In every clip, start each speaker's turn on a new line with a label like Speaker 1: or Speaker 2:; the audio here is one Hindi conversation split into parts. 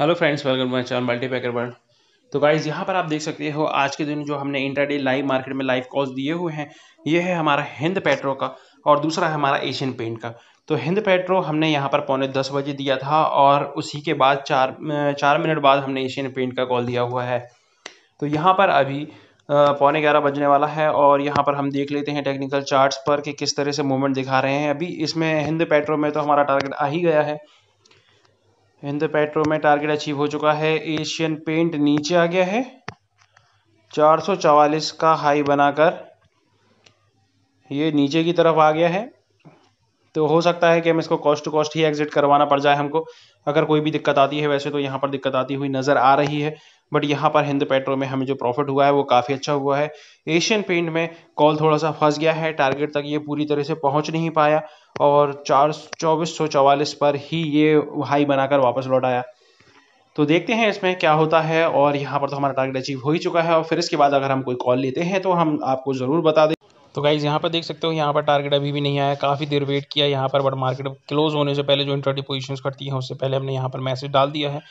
Speaker 1: hello friends welcome my channel Packer World तो गाइज यहाँ पर आप देख सकते हो आज के दिन जो हमने इंटरडे लाइव मार्केट में लाइव कॉल्स दिए हुए हैं ये है हमारा हिंद पेट्रो का और दूसरा है हमारा एशियन पेंट का तो हिंद पेट्रो हमने यहाँ पर पौने दस बजे दिया था और उसी के बाद चार चार मिनट बाद हमने एशियन पेंट का कॉल दिया हुआ है तो यहाँ पर अभी पौने ग्यारह बजने वाला है और यहाँ पर हम देख लेते हैं टेक्निकल चार्ट्स पर कि किस तरह से मूवमेंट दिखा रहे हैं अभी इसमें हिंद पेट्रो में तो हमारा टारगेट आ ही गया है हिंद पेट्रो में टारगेट अचीव हो चुका है एशियन पेंट नीचे आ गया है 444 का हाई बनाकर ये नीचे की तरफ आ गया है तो हो सकता है कि हम इसको कॉस्ट टू कॉस्ट ही एग्जिट करवाना पड़ जाए हमको अगर कोई भी दिक्कत आती है वैसे तो यहाँ पर दिक्कत आती हुई नज़र आ रही है बट यहाँ पर हिंद पेट्रो में हमें जो प्रॉफिट हुआ है वो काफ़ी अच्छा हुआ है एशियन पेंट में कॉल थोड़ा सा फंस गया है टारगेट तक ये पूरी तरह से पहुँच नहीं पाया और चार चौबीस सौ चवालीस पर ही ये हाई बनाकर वापस लौट आया तो देखते हैं इसमें क्या होता है और यहाँ पर तो हमारा टारगेट अचीव हो ही चुका है और फिर इसके बाद अगर हम कोई कॉल लेते हैं तो हम आपको ज़रूर बता दें तो गाइज़ यहाँ पर देख सकते हो यहाँ पर टारगेट अभी भी नहीं आया काफ़ी देर वेट किया यहाँ पर बट मार्केट क्लोज होने से पहले जो इंटरडी पोजीशंस करती हैं उससे पहले हमने यहाँ पर मैसेज डाल दिया है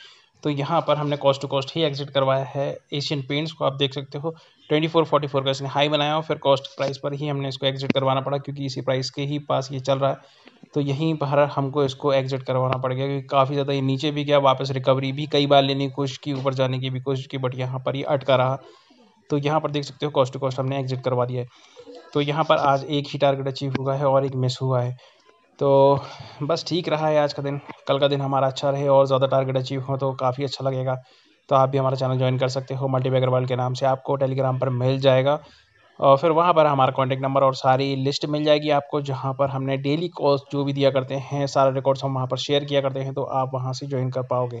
Speaker 1: तो यहाँ पर हमने कॉस्ट टू कॉस्ट ही एग्जिट करवाया है एशियन पेंट्स को आप देख सकते हो ट्वेंटी फोर फोर्टी फोर का इसने हाई बनाया और फिर कॉस्ट प्राइस पर ही हमने इसको एग्जिट करवाना पड़ा क्योंकि इसी प्राइस के ही पास ये चल रहा है तो यहीं पर हमको इसको एग्जिट करवाना पड़ गया क्योंकि काफ़ी ज़्यादा ये नीचे भी गया वापस रिकवरी भी कई बार लेने की कोशिश की ऊपर जाने की भी कोशिश की बट यहाँ पर ये अटका रहा तो यहाँ पर देख सकते हो कॉस्ट टू कॉस्ट हमने एग्जिट करवा दिया है तो यहाँ पर आज एक ही टारगेट अचीव हुआ है और एक मिस हुआ है तो बस ठीक रहा है आज का दिन कल का दिन हमारा अच्छा रहे और ज़्यादा टारगेट अचीव हो तो काफ़ी अच्छा लगेगा तो आप भी हमारा चैनल ज्वाइन कर सकते हो मल्टी बैगरवाल के नाम से आपको टेलीग्राम पर मिल जाएगा और फिर वहाँ पर हमारा कॉन्टैक्ट नंबर और सारी लिस्ट मिल जाएगी आपको जहाँ पर हमने डेली कॉल्स जो भी दिया करते हैं सारे रिकॉर्ड्स हम वहाँ पर शेयर किया करते हैं तो आप वहाँ से ज्वाइन कर पाओगे